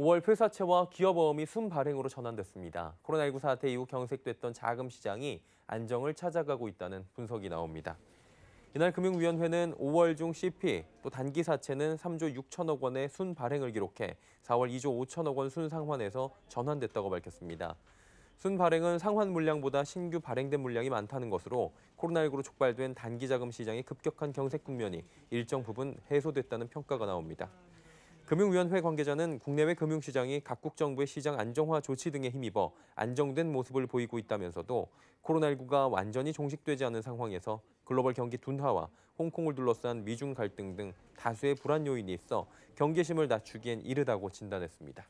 5월 필사채와 기업어음이 순발행으로 전환됐습니다. 코로나19 사태 이후 경색됐던 자금 시장이 안정을 찾아가고 있다는 분석이 나옵니다. 이날 금융위원회는 5월 중 CP, 또 단기 사채는 3조 6천억 원의 순발행을 기록해 4월 2조 5천억 원 순상환에서 전환됐다고 밝혔습니다. 순발행은 상환 물량보다 신규 발행된 물량이 많다는 것으로 코로나19로 촉발된 단기 자금 시장의 급격한 경색 국면이 일정 부분 해소됐다는 평가가 나옵니다. 금융위원회 관계자는 국내외 금융시장이 각국 정부의 시장 안정화 조치 등에 힘입어 안정된 모습을 보이고 있다면서도 코로나19가 완전히 종식되지 않은 상황에서 글로벌 경기 둔화와 홍콩을 둘러싼 미중 갈등 등 다수의 불안 요인이 있어 경계심을 낮추기엔 이르다고 진단했습니다.